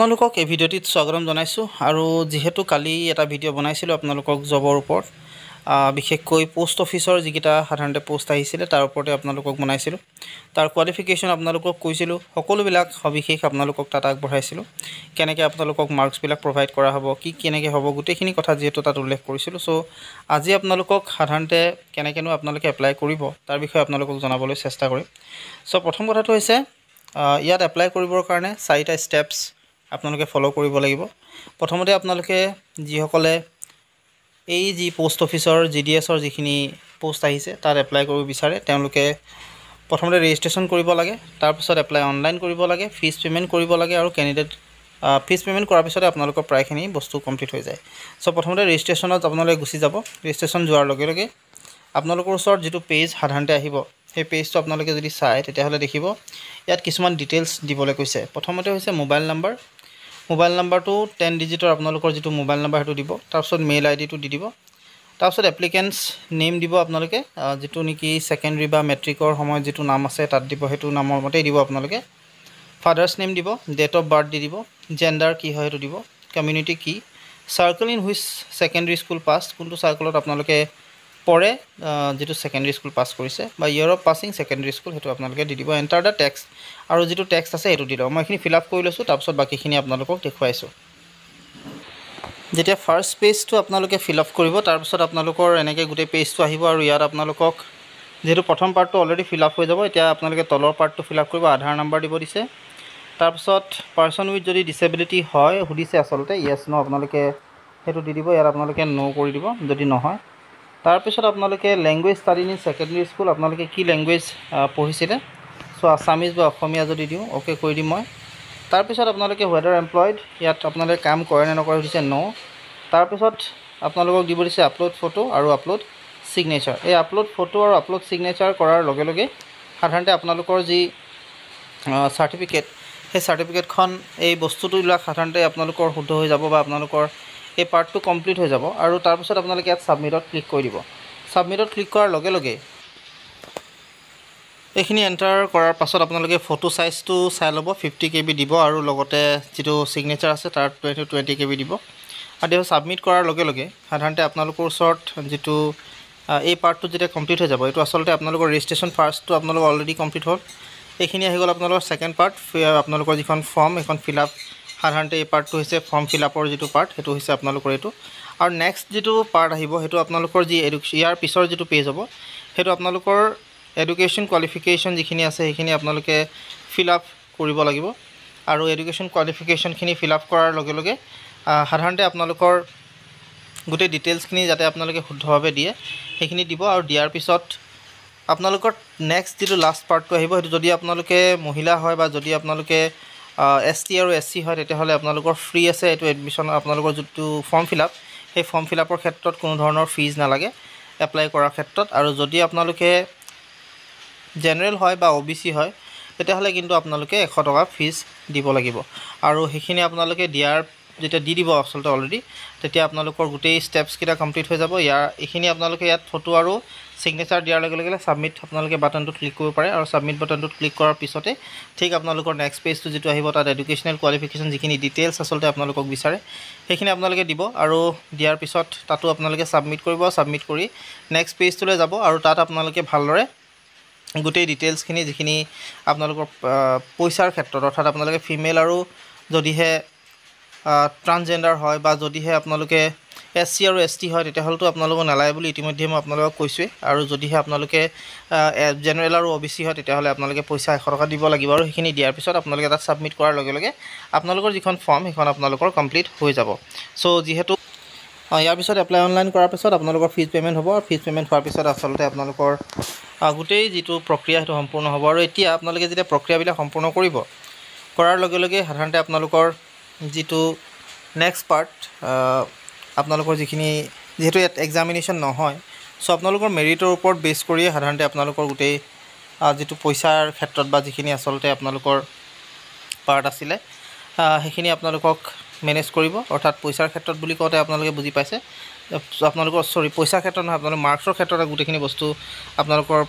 আপোনালোকক এই ভিডিঅ'টিত স্বাগতম জনাইছোঁ আৰু যিহেতু কালি এটা ভিডিঅ' বনাইছিলোঁ আপোনালোকক জবৰ ওপৰত বিশেষকৈ পোষ্ট অফিচৰ যিকেইটা সাধাৰণতে পোষ্ট আহিছিলে তাৰ ওপৰতে আপোনালোকক বনাইছিলোঁ তাৰ কোৱালিফিকেশ্যন আপোনালোকক কৈছিলোঁ সকলোবিলাক সবিশেষ আপোনালোকক তাত আগবঢ়াইছিলোঁ কেনেকৈ আপোনালোকক মাৰ্কছবিলাক প্ৰভাইড কৰা হ'ব কি কেনেকৈ হ'ব গোটেইখিনি কথা যিহেতু তাত উল্লেখ কৰিছিলোঁ চ' আজি আপোনালোকক সাধাৰণতে কেনেকৈনো আপোনালোকে এপ্লাই কৰিব তাৰ বিষয়ে আপোনালোকক জনাবলৈ চেষ্টা কৰিম চ' প্ৰথম কথাটো হৈছে ইয়াত এপ্লাই কৰিবৰ কাৰণে চাৰিটা ষ্টেপছ আপোনালোকে ফলো কৰিব লাগিব প্ৰথমতে আপোনালোকে যিসকলে এই যি পোষ্ট অফিচৰ জি ডি এছৰ যিখিনি পোষ্ট আহিছে তাত এপ্লাই কৰিব বিচাৰে তেওঁলোকে প্ৰথমতে ৰেজিষ্ট্ৰেশ্যন কৰিব লাগে তাৰপিছত এপ্লাই অনলাইন কৰিব লাগে ফিজ পে'মেণ্ট কৰিব লাগে আৰু কেণ্ডিডেট ফিজ পে'মেণ্ট কৰাৰ পিছতে আপোনালোকৰ প্ৰায়খিনি বস্তু কমপ্লিট হৈ যায় চ' প্ৰথমতে ৰেজিষ্ট্ৰেশ্যনত আপোনালোকে গুচি যাব ৰেজিষ্ট্ৰেশ্যন যোৱাৰ লগে লগে আপোনালোকৰ ওচৰত যিটো পেজ সাধাৰণতে আহিব সেই পেজটো আপোনালোকে যদি চায় তেতিয়াহ'লে দেখিব ইয়াত কিছুমান ডিটেইলছ দিবলৈ কৈছে প্ৰথমতে হৈছে মোবাইল নাম্বাৰ মোবাইল নাম্বাৰটো টেন ডিজিটৰ আপোনালোকৰ যিটো মোবাইল নাম্বাৰ সেইটো দিব তাৰপিছত মেইল আইডিটো দি দিব তাৰপিছত এপ্লিকেণ্টছ নেম দিব আপোনালোকে যিটো নেকি ছেকেণ্ডেৰী বা মেট্ৰিকৰ সময়ত যিটো নাম আছে তাত দিব সেইটো নামৰ মতেই দিব আপোনালোকে ফাদাৰ্ছ নেম দিব ডেট অফ বাৰ্থ দি দিব জেণ্ডাৰ কি হয় সেইটো দিব কমিউনিটি কি circle in which secondary school pass কোনটো চাৰ্কলত আপোনালোকে পৰে যিটো ছেকেণ্ডেৰী স্কুল পাছ কৰিছে বা year of passing secondary school সেইটো আপোনালোকে দি দিব এণ্টাৰ দ্য টেক্স আৰু যিটো টেক্স আছে সেইটো দি দিব মই এইখিনি ফিল আপ কৰি লৈছোঁ তাৰপিছত বাকীখিনি আপোনালোকক দেখুৱাইছোঁ যেতিয়া ফাৰ্ষ্ট পেজটো আপোনালোকে ফিল আপ কৰিব তাৰপিছত আপোনালোকৰ এনেকৈ গোটেই পেজটো আহিব আৰু ইয়াত আপোনালোকক যিহেতু প্ৰথম পাৰ্টটো অলৰেডি ফিল আপ হৈ যাব এতিয়া আপোনালোকে তলৰ পাৰ্টটো ফিল আপ কৰিব আধাৰ নাম্বাৰ দিব দিছে তাৰপিছত পাৰ্চন উইথ যদি ডিচেবিলিটি হয় সুধিছে আচলতে ইয়েছ ন আপোনালোকে সেইটো দি দিব ইয়াত আপোনালোকে ন' কৰি দিব যদি নহয় তাৰপিছত আপোনালোকে language study in secondary school আপোনালোকে কি লেংগুৱেজ পঢ়িছিলে চ' আছামিজ বা অসমীয়া যদি দিওঁ অ'কে কৰি দিম মই তাৰপিছত আপোনালোকে ৱেডাৰ এমপ্লয়ড ইয়াত আপোনালোকে কাম কৰে নে নকৰে সুধিছে ন' তাৰপিছত আপোনালোকক দিব দিছে আপলোড ফটো আৰু আপলোড ছিগনেচাৰ এই আপলোড ফটো আৰু আপলোড ছিগনেচাৰ কৰাৰ লগে লগে সাধাৰণতে আপোনালোকৰ যি চাৰ্টিফিকেট সেই চাৰ্টিফিকেটখন এই বস্তুটো লোৱা সাধাৰণতে আপোনালোকৰ শুদ্ধ হৈ যাব বা আপোনালোকৰ এই পাৰ্টটো কমপ্লিট হৈ যাব আৰু তাৰপিছত আপোনালোকে ইয়াত ছাবমিটত ক্লিক কৰি দিব ছাবমিটত ক্লিক কৰাৰ লগে লগে এইখিনি এণ্টাৰ কৰাৰ পাছত আপোনালোকে ফটো চাইজটো চাই ল'ব ফিফটি কে বি দিব আৰু লগতে যিটো ছিগনেচাৰ আছে তাৰ টুৱেণ্টি টুৱেণ্টি কে বি দিব আৰু দেখো ছাবমিট কৰাৰ লগে লগে সাধাৰণতে আপোনালোকৰ ওচৰত যিটো এই পাৰ্টটো যেতিয়া কমপ্লিট হৈ যাব এইটো আচলতে আপোনালোকৰ ৰেজিষ্ট্ৰেশ্যন ফাৰ্ষ্টটো আপোনালোকৰ অলৰেডি কমপ্লিট হ'ল এইখিনি আহি গ'ল আপোনালোকৰ ছেকেণ্ড পাৰ্ট আপোনালোকৰ যিখন ফৰ্ম সেইখন ফিল আপ সাধাৰণতে এই পাৰ্টটো হৈছে ফৰ্ম ফিল আপৰ যিটো পাৰ্ট সেইটো হৈছে আপোনালোকৰ এইটো আৰু নেক্সট যিটো পাৰ্ট আহিব সেইটো আপোনালোকৰ যি এডু ইয়াৰ পিছৰ যিটো পেজ হ'ব সেইটো আপোনালোকৰ এডুকেশ্যন কোৱালিফিকেশ্যন যিখিনি আছে সেইখিনি আপোনালোকে ফিল আপ কৰিব লাগিব আৰু এডুকেশ্যন কোৱালিফিকেশ্যনখিনি ফিল আপ কৰাৰ লগে লগে সাধাৰণতে আপোনালোকৰ গোটেই ডিটেইলছখিনি যাতে আপোনালোকে শুদ্ধভাৱে দিয়ে সেইখিনি দিব আৰু দিয়াৰ পিছত আপোনালোকৰ নেক্সট যিটো লাষ্ট পাৰ্টটো আহিব সেইটো যদি আপোনালোকে মহিলা হয় বা যদি আপোনালোকে এছ টি আৰু এছ চি হয় তেতিয়াহ'লে আপোনালোকৰ ফ্ৰী আছে এইটো এডমিশ্যন আপোনালোকৰ যোনটো ফৰ্ম ফিল আপ সেই ফৰ্ম ফিল আপৰ ক্ষেত্ৰত কোনো ধৰণৰ ফিজ নালাগে এপ্লাই কৰাৰ ক্ষেত্ৰত আৰু যদি আপোনালোকে জেনেৰেল হয় বা অ' বি চি হয় তেতিয়াহ'লে কিন্তু আপোনালোকে এশ টকা ফিজ দিব লাগিব আৰু সেইখিনি আপোনালোকে দিয়াৰ যেতিয়া দি দিব আচলতে অলৰেডি তেতিয়া আপোনালোকৰ গোটেই ষ্টেপছকেইটা কমপ্লিট হৈ যাব ইয়াৰ এইখিনি আপোনালোকে ইয়াত ফটো আৰু ছিগনেচাৰ দিয়াৰ লগে লগে ছাবমিট আপোনালোকে বাটনটোত ক্লিক কৰিব পাৰে আৰু ছাবমিট বাটনটোত ক্লিক কৰাৰ পিছতে ঠিক আপোনালোকৰ নেক্সট পেজটো যিটো আহিব তাত এডুকেশ্যনেল কোৱালিফিকেশ্যন যিখিনি ডিটেইলছ আচলতে আপোনালোকক বিচাৰে সেইখিনি আপোনালোকে দিব আৰু দিয়াৰ পিছত তাতো আপোনালোকে ছাবমিট কৰিব ছাবমিট কৰি নেক্সট পেজটোলৈ যাব আৰু তাত আপোনালোকে ভালদৰে গোটেই ডিটেইলছখিনি যিখিনি আপোনালোকৰ পইচাৰ ক্ষেত্ৰত অৰ্থাৎ আপোনালোকে ফিমেল আৰু যদিহে ট্ৰান্সজেণ্ডাৰ হয় বা যদিহে আপোনালোকে এছ চি আৰু এছ টি হয় তেতিয়াহ'লেতো আপোনালোকক নেলাগে বুলি ইতিমধ্যে মই আপোনালোকক কৈছোঁৱেই আৰু যদিহে আপোনালোকে জেনেৰেল আৰু অ বি চি হয় তেতিয়াহ'লে আপোনালোকে পইচা এশ টকা দিব লাগিব আৰু সেইখিনি দিয়াৰ পিছত আপোনালোকে তাত ছাবমিট কৰাৰ লগে লগে আপোনালোকৰ যিখন ফৰ্ম সেইখন আপোনালোকৰ কমপ্লিট হৈ যাব চ' যিহেতু ইয়াৰ পিছত এপ্লাই অনলাইন কৰাৰ পিছত আপোনালোকৰ ফিজ পে'মেণ্ট হ'ব আৰু ফিজ পে'মেণ্ট হোৱাৰ পিছত আচলতে আপোনালোকৰ গোটেই যিটো প্ৰক্ৰিয়া সেইটো সম্পূৰ্ণ হ'ব আৰু এতিয়া আপোনালোকে যেতিয়া প্ৰক্ৰিয়াবিলাক সম্পূৰ্ণ কৰিব কৰাৰ লগে লগে সাধাৰণতে আপোনালোকৰ যিটো নেক্সট পাৰ্ট আপোনালোকৰ যিখিনি যিহেতু ইয়াত এক্সামিনেশ্যন নহয় চ' আপোনালোকৰ মেৰিটৰ ওপৰত বেছ কৰিয়ে সাধাৰণতে আপোনালোকৰ গোটেই যিটো পইচাৰ ক্ষেত্ৰত বা যিখিনি আচলতে আপোনালোকৰ পাৰ্ট আছিলে সেইখিনি আপোনালোকক মেনেজ কৰিব অৰ্থাৎ পইচাৰ ক্ষেত্ৰত বুলি কওঁতে আপোনালোকে বুজি পাইছে আপোনালোকৰ চৰি পইচাৰ ক্ষেত্ৰত নহয় আপোনালোকৰ মাৰ্কছৰ ক্ষেত্ৰত গোটেইখিনি বস্তু আপোনালোকৰ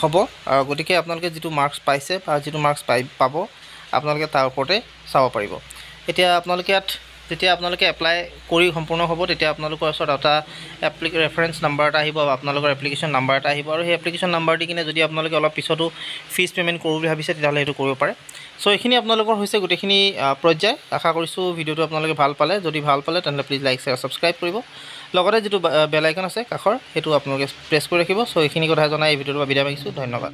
হ'ব আৰু গতিকে আপোনালোকে যিটো মাৰ্কছ পাইছে বা যিটো মাৰ্কছ পাই পাব আপোনালোকে তাৰ ওপৰতে চাব পাৰিব এতিয়া আপোনালোকে ইয়াত যেতিয়া আপোনালোকে এপ্লাই কৰি সম্পূৰ্ণ হ'ব তেতিয়া আপোনালোকৰ ওচৰত এটা এপ্লি ৰেফাৰেঞ্চ নাম্বাৰ এটা আহিব আপোনালোকৰ এপ্লিকেশ্যন নাম্বাৰ এটা আহিব আৰু সেই এপ্লিকেশ্যন নাম্বাৰ দি কিনে যদি আপোনালোকে অলপ পিছতো ফিজ পে'মেণ্ট কৰোঁ বুলি ভাবিছে তেতিয়াহ'লে সেইটো কৰিব পাৰে চ' এইখিনি আপোনালোকৰ হৈছে গোটেইখিনি পৰ্যায় আশা কৰিছোঁ ভিডিঅ'টো আপোনালোকে ভাল পালে যদি ভাল পালে তেনেহ'লে প্লিজ লাইক শ্বেয়াৰ ছাবস্ক্ৰাইব কৰিব লগতে যিটো বেলাইকন আছে কাষৰ সেইটো আপোনালোকে প্ৰেছ কৰি ৰাখিব চ' এইখিনি কথা জনাই এই ভিডিঅ'টোৰ বিদায় মাগিছোঁ ধন্যবাদ